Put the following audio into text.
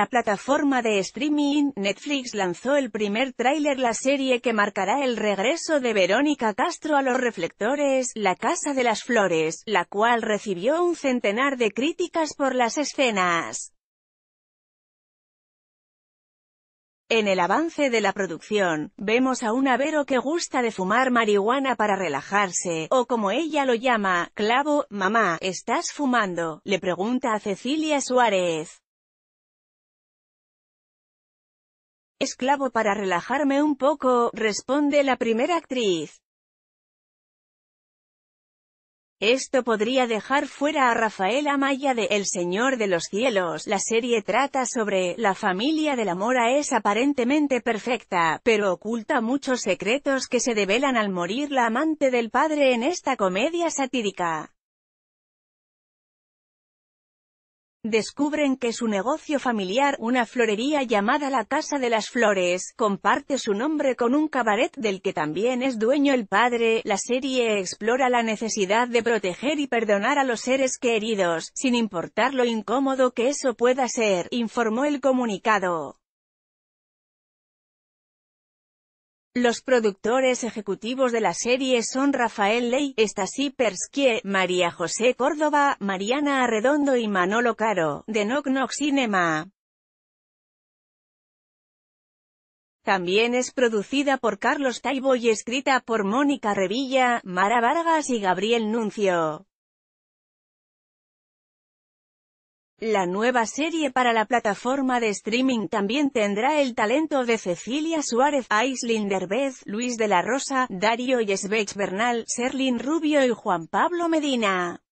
la plataforma de streaming Netflix lanzó el primer tráiler la serie que marcará el regreso de Verónica Castro a los reflectores, La Casa de las Flores, la cual recibió un centenar de críticas por las escenas. En el avance de la producción, vemos a un Vero que gusta de fumar marihuana para relajarse, o como ella lo llama, clavo, mamá, ¿estás fumando? Le pregunta a Cecilia Suárez. Esclavo para relajarme un poco, responde la primera actriz. Esto podría dejar fuera a Rafael Amaya de El Señor de los Cielos. La serie trata sobre, la familia de la Mora es aparentemente perfecta, pero oculta muchos secretos que se develan al morir la amante del padre en esta comedia satírica. Descubren que su negocio familiar, una florería llamada La Casa de las Flores, comparte su nombre con un cabaret del que también es dueño el padre. La serie explora la necesidad de proteger y perdonar a los seres queridos, sin importar lo incómodo que eso pueda ser, informó el comunicado. Los productores ejecutivos de la serie son Rafael Ley, Stassi Perskie, María José Córdoba, Mariana Arredondo y Manolo Caro, de Knock Knock Cinema. También es producida por Carlos Taibo y escrita por Mónica Revilla, Mara Vargas y Gabriel Nuncio. La nueva serie para la plataforma de streaming también tendrá el talento de Cecilia Suárez, Aislinn Derbez, Luis de la Rosa, Dario Yesbech Bernal, Serlin Rubio y Juan Pablo Medina.